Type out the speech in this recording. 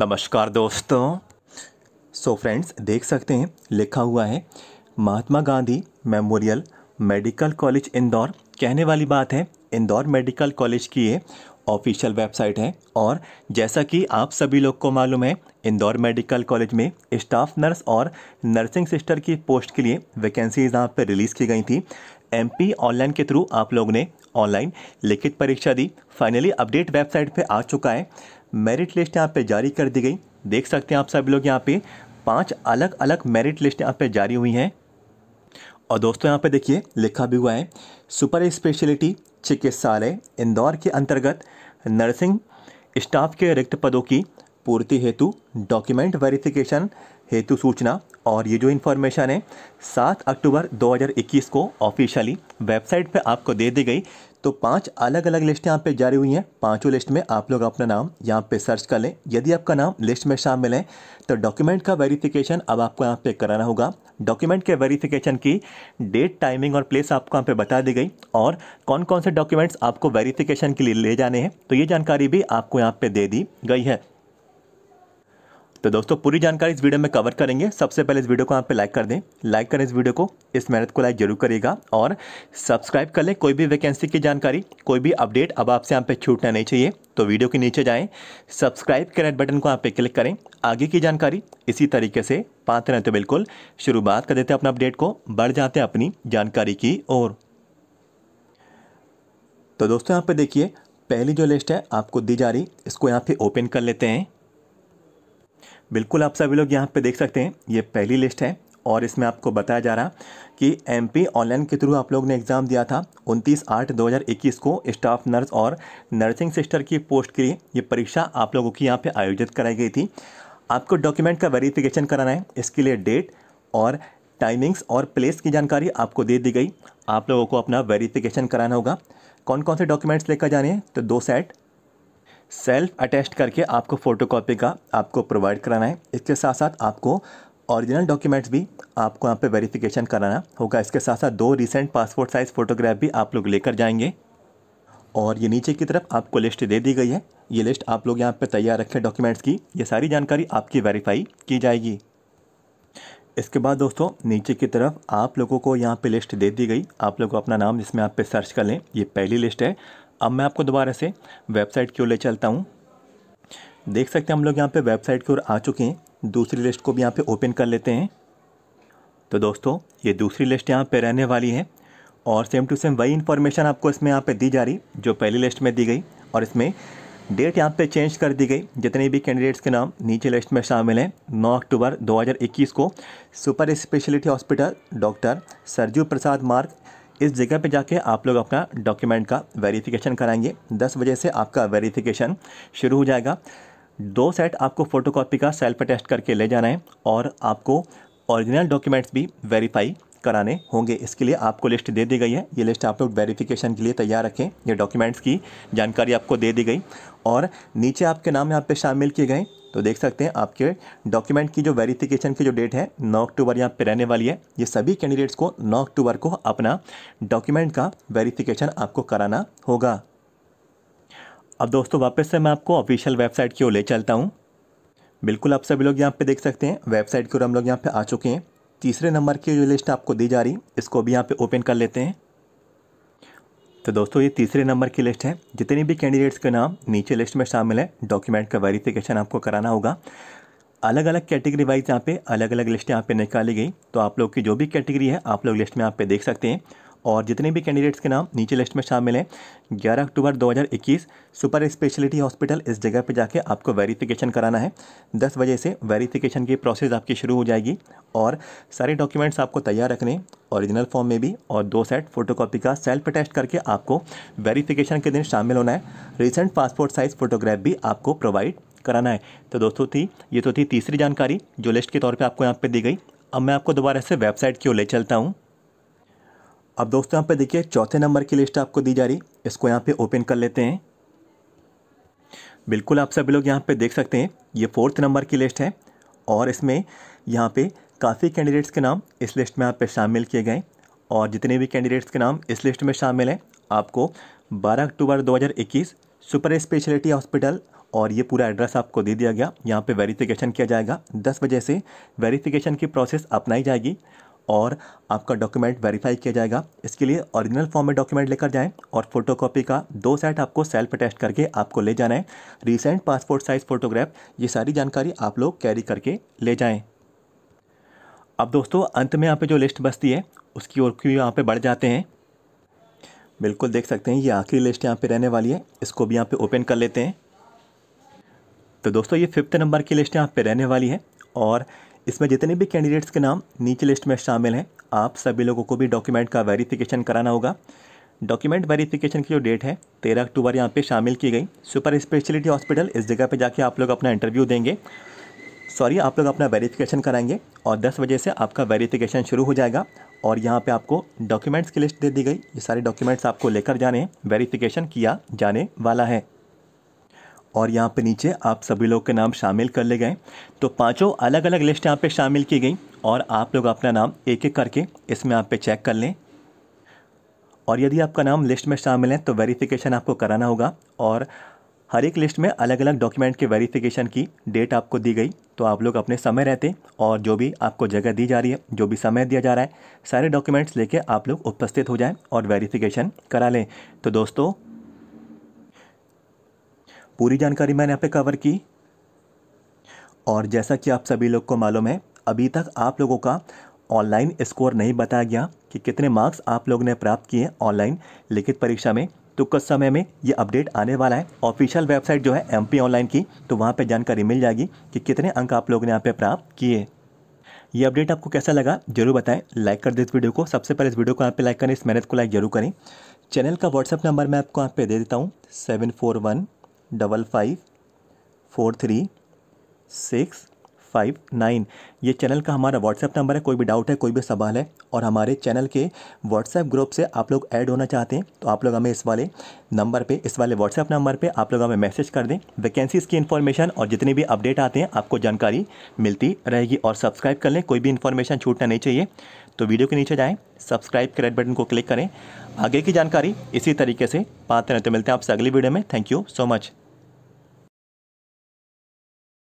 नमस्कार दोस्तों सो so friends देख सकते हैं लिखा हुआ है Mahatma Gandhi memorial medical college Indore कहने वाली बात है इंदौर मेडिकल कॉलेज की ये ऑफिशियल वेबसाइट है और जैसा कि आप सभी लोग को मालूम है इंदौर मेडिकल कॉलेज में स्टाफ नर्स और नर्सिंग सिस्टर की पोस्ट के लिए वैकेंसीज यहाँ पर रिलीज़ की गई थी एमपी ऑनलाइन के थ्रू आप लोगों ने ऑनलाइन लिखित परीक्षा दी फाइनली अपडेट वेबसाइट पे आ चुका है मेरिट लिस्ट यहाँ पे जारी कर दी गई देख सकते हैं आप सभी लोग यहाँ पे पांच अलग अलग मेरिट लिस्ट यहाँ पे जारी हुई हैं और दोस्तों यहाँ पे देखिए लिखा भी हुआ है सुपर स्पेशलिटी चिकित्सालय इंदौर के अंतर्गत नर्सिंग स्टाफ के रिक्त पदों की पूर्ति हेतु डॉक्यूमेंट वेरिफिकेशन हेतु सूचना और ये जो इन्फॉर्मेशन है सात अक्टूबर 2021 को ऑफिशियली वेबसाइट पे आपको दे दी गई तो पांच अलग अलग लिस्ट यहाँ पे जारी हुई हैं पांचों लिस्ट में आप लोग अपना नाम यहाँ पे सर्च कर लें यदि आपका नाम लिस्ट में शामिल है तो डॉक्यूमेंट का वेरिफिकेशन अब आपको यहाँ पे कराना होगा डॉक्यूमेंट के वेरिफिकेशन की डेट टाइमिंग और प्लेस आपको यहाँ पे बता दी गई और कौन कौन से डॉक्यूमेंट्स आपको वेरीफिकेशन के लिए ले जाने हैं तो ये जानकारी भी आपको यहाँ पर दे दी गई है तो दोस्तों पूरी जानकारी इस वीडियो में कवर करेंगे सबसे पहले इस वीडियो को आप पे लाइक कर दें लाइक करें इस वीडियो को इस मेहनत को लाइक जरूर करिएगा और सब्सक्राइब कर लें कोई भी वैकेंसी की जानकारी कोई भी अपडेट अब आपसे यहाँ पे छूटना नहीं चाहिए तो वीडियो के नीचे जाएँ सब्सक्राइब करें बटन को आप पे क्लिक करें आगे की जानकारी इसी तरीके से पाते रहते तो बिल्कुल शुरुआत कर देते हैं अपना अपडेट को बढ़ जाते हैं अपनी जानकारी की ओर तो दोस्तों यहाँ पर देखिए पहली जो लिस्ट है आपको दी जा रही इसको यहाँ पे ओपन कर लेते हैं बिल्कुल आप सभी लोग यहाँ पे देख सकते हैं ये पहली लिस्ट है और इसमें आपको बताया जा रहा कि एमपी ऑनलाइन के थ्रू आप लोग ने एग्ज़ाम दिया था 29 आठ 2021 को स्टाफ नर्स और नर्सिंग सिस्टर की पोस्ट के लिए ये परीक्षा आप लोगों की यहाँ पे आयोजित कराई गई थी आपको डॉक्यूमेंट का वेरिफिकेशन कराना है इसके लिए डेट और टाइमिंग्स और प्लेस की जानकारी आपको दे दी गई आप लोगों को अपना वेरिफिकेशन कराना होगा कौन कौन से डॉक्यूमेंट्स लेकर जाने हैं तो दो सेट सेल्फ अटैच करके आपको फ़ोटोकॉपी का आपको प्रोवाइड कराना है इसके साथ साथ आपको ओरिजिनल डॉक्यूमेंट्स भी आपको यहाँ पे वेरिफिकेशन कराना होगा इसके साथ साथ दो रिसेंट पासपोर्ट साइज़ फ़ोटोग्राफ भी आप लोग लेकर जाएंगे और ये नीचे की तरफ आपको लिस्ट दे दी गई है ये लिस्ट आप लोग यहाँ पे तैयार रखें डॉक्यूमेंट्स की ये सारी जानकारी आपकी वेरीफाई की जाएगी इसके बाद दोस्तों नीचे की तरफ आप लोगों को यहाँ पे लिस्ट दे दी गई आप लोग अपना नाम जिसमें आप पे सर्च कर लें ये पहली लिस्ट है अब मैं आपको दोबारा से वेबसाइट की ओर ले चलता हूँ देख सकते हैं हम लोग यहाँ पे वेबसाइट की ओर आ चुके हैं दूसरी लिस्ट को भी यहाँ पे ओपन कर लेते हैं तो दोस्तों ये दूसरी लिस्ट यहाँ पे रहने वाली है और सेम टू सेम वही इन्फॉर्मेशन आपको इसमें यहाँ पे दी जा रही जो पहली लिस्ट में दी गई और इसमें डेट यहाँ पे चेंज कर दी गई जितने भी कैंडिडेट्स के नाम नीचे लिस्ट में शामिल हैं नौ अक्टूबर दो को super speciality hospital doctor Sarju Prasad Marg इस जगह पे जाके आप लोग अपना डॉक्यूमेंट का वेरिफिकेशन कराएंगे दस बजे से आपका वेरिफिकेशन शुरू हो जाएगा दो सेट आपको फ़ोटोकॉपी का सेल्फ टेस्ट करके ले जाना है और आपको ओरिजिनल डॉक्यूमेंट्स भी वेरीफाई कराने होंगे इसके लिए आपको लिस्ट दे दी गई है ये लिस्ट आप लोग वेरिफिकेशन के लिए तैयार रखें ये डॉक्यूमेंट्स की जानकारी आपको दे दी गई और नीचे आपके नाम यहाँ पे शामिल किए गए तो देख सकते हैं आपके डॉक्यूमेंट की जो वेरिफिकेशन की जो डेट है नौ अक्टूबर यहाँ पे रहने वाली है ये सभी कैंडिडेट्स को नौ अक्टूबर को अपना डॉक्यूमेंट का वेरिफिकेशन आपको कराना होगा अब दोस्तों वापस से मैं आपको ऑफिशियल वेबसाइट की ओर ले चलता हूँ बिल्कुल आप सभी लोग यहाँ पे देख सकते हैं वेबसाइट की ओर हम लोग यहाँ पे आ चुके हैं तीसरे नंबर की जो लिस्ट आपको दी जा रही इसको भी यहाँ पे ओपन कर लेते हैं तो दोस्तों ये तीसरे नंबर की लिस्ट है जितने भी कैंडिडेट्स के नाम नीचे लिस्ट में शामिल है डॉक्यूमेंट का वेरिफिकेशन आपको कराना होगा अलग अलग कैटेगरी वाइज यहाँ पे अलग अलग लिस्ट यहाँ पे निकाली गई तो आप लोग की जो भी कैटेगरी है आप लोग लिस्ट में यहाँ पे देख सकते हैं और जितने भी कैंडिडेट्स के नाम नीचे लिस्ट में शामिल हैं 11 अक्टूबर 2021 सुपर स्पेशलिटी हॉस्पिटल इस जगह पर जाके आपको वेरिफिकेशन कराना है 10 बजे से वेरिफिकेशन की प्रोसेस आपकी शुरू हो जाएगी और सारे डॉक्यूमेंट्स आपको तैयार रखने ओरिजिनल फॉर्म में भी और दो सेट फोटोकॉपी का सेल्फ टेस्ट करके आपको वेरीफ़िकेशन के दिन शामिल होना है रिसेंट पासपोर्ट साइज़ फ़ोटोग्राफ भी आपको प्रोवाइड कराना है तो दोस्तों थी ये तो थी तीसरी जानकारी जो लिस्ट के तौर पर आपको यहाँ पर दी गई अब मैं आपको दोबारा से वेबसाइट की ओर ले चलता हूँ अब दोस्तों यहाँ पे देखिए चौथे नंबर की लिस्ट आपको दी जा रही इसको यहाँ पे ओपन कर लेते हैं बिल्कुल आप सभी लोग यहाँ पे देख सकते हैं ये फोर्थ नंबर की लिस्ट है और इसमें यहाँ पे काफ़ी कैंडिडेट्स के नाम इस लिस्ट में यहाँ पे शामिल किए गए और जितने भी कैंडिडेट्स के नाम इस लिस्ट में शामिल हैं आपको बारह अक्टूबर दो सुपर स्पेशलिटी हॉस्पिटल और ये पूरा एड्रेस आपको दे दिया गया यहाँ पर वेरीफिकेशन किया जाएगा दस बजे से वेरीफिकेशन की प्रोसेस अपनाई जाएगी और आपका डॉक्यूमेंट वेरीफाई किया जाएगा इसके लिए ओरिजिनल फॉर्म में डॉक्यूमेंट लेकर जाएं और फोटोकॉपी का दो सेट आपको सेल्फ अटेस्ट करके आपको ले जाना है रिसेंट पासपोर्ट साइज़ फ़ोटोग्राफ ये सारी जानकारी आप लोग कैरी करके ले जाएँ अब दोस्तों अंत में यहाँ पर जो लिस्ट बसती है उसकी ओर क्यों यहाँ पर बढ़ जाते हैं बिल्कुल देख सकते हैं ये आखिरी लिस्ट यहाँ पर रहने वाली है इसको भी यहाँ पर ओपन कर लेते हैं तो दोस्तों ये फिफ्थ नंबर की लिस्ट यहाँ पे रहने वाली है और इसमें जितने भी कैंडिडेट्स के नाम नीचे लिस्ट में शामिल हैं आप सभी लोगों को भी डॉक्यूमेंट का वेरिफिकेशन कराना होगा डॉक्यूमेंट वेरिफिकेशन की जो डेट है तेरह अक्टूबर यहाँ पे शामिल की गई सुपर स्पेशलिटी हॉस्पिटल इस जगह पे जाके आप लोग अपना इंटरव्यू देंगे सॉरी आप लोग अपना वेरिफिकेशन कराएंगे और 10 बजे से आपका वेरिफिकेशन शुरू हो जाएगा और यहाँ पे आपको डॉक्यूमेंट्स की लिस्ट दे दी गई ये सारे डॉक्यूमेंट्स आपको लेकर जाने वेरीफिकेशन किया जाने वाला है और यहाँ पे नीचे आप सभी लोग के नाम शामिल कर ले गए तो पांचों अलग अलग लिस्ट यहाँ पे शामिल की गई और आप लोग अपना नाम एक एक करके इसमें आप पे चेक कर लें और यदि आपका नाम लिस्ट में शामिल है तो वेरीफिकेशन आपको कराना होगा और हर एक लिस्ट में अलग अलग डॉक्यूमेंट के वेरीफिकेशन की डेट आपको दी गई तो आप लोग अपने समय रहते और जो भी आपको जगह दी जा रही है जो भी समय दिया जा रहा है सारे डॉक्यूमेंट्स लेके आप लोग उपस्थित हो जाएं और वेरिफिकेशन करा लें तो दोस्तों पूरी जानकारी मैंने यहाँ पे कवर की और जैसा कि आप सभी लोग को मालूम है अभी तक आप लोगों का ऑनलाइन स्कोर नहीं बताया गया कि कितने मार्क्स आप लोगों ने प्राप्त किए ऑनलाइन लिखित परीक्षा में तो कुछ समय में ये अपडेट आने वाला है ऑफिशियल वेबसाइट जो है एम ऑनलाइन की तो वहाँ पर जानकारी मिल जाएगी कि कितने अंक आप लोगों ने यहाँ पर प्राप्त किए ये अपडेट आपको कैसा लगा जरूर बताएं लाइक कर दें इस वीडियो को सबसे पहले इस वीडियो को यहाँ पे लाइक करें इस मेहनत को लाइक जरूर करें चैनल का व्हाट्सअप नंबर मैं आपको यहाँ पे दे देता हूँ seven four one double five four three six five nine ये चैनल का हमारा व्हाट्सएप नंबर है कोई भी डाउट है कोई भी सवाल है और हमारे चैनल के व्हाट्सएप ग्रुप से आप लोग ऐड होना चाहते हैं तो आप लोग हमें इस वाले नंबर पे इस वाले व्हाट्सएप नंबर पे आप लोग हमें मैसेज कर दें वैकेंसीज़ की इन्फॉर्मेशन और जितने भी अपडेट आते हैं आपको जानकारी मिलती रहेगी और सब्सक्राइब कर लें कोई भी इन्फॉर्मेशन छूटना नहीं चाहिए तो वीडियो के नीचे जाएँ सब्सक्राइब के रेड बटन को क्लिक करें आगे की जानकारी इसी तरीके से पाते रहते तो मिलते हैं आपसे अगली वीडियो में थैंक यू सो मच